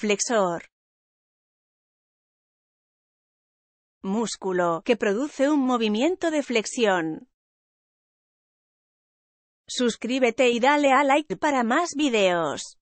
Flexor. Músculo, que produce un movimiento de flexión. Suscríbete y dale a like para más videos.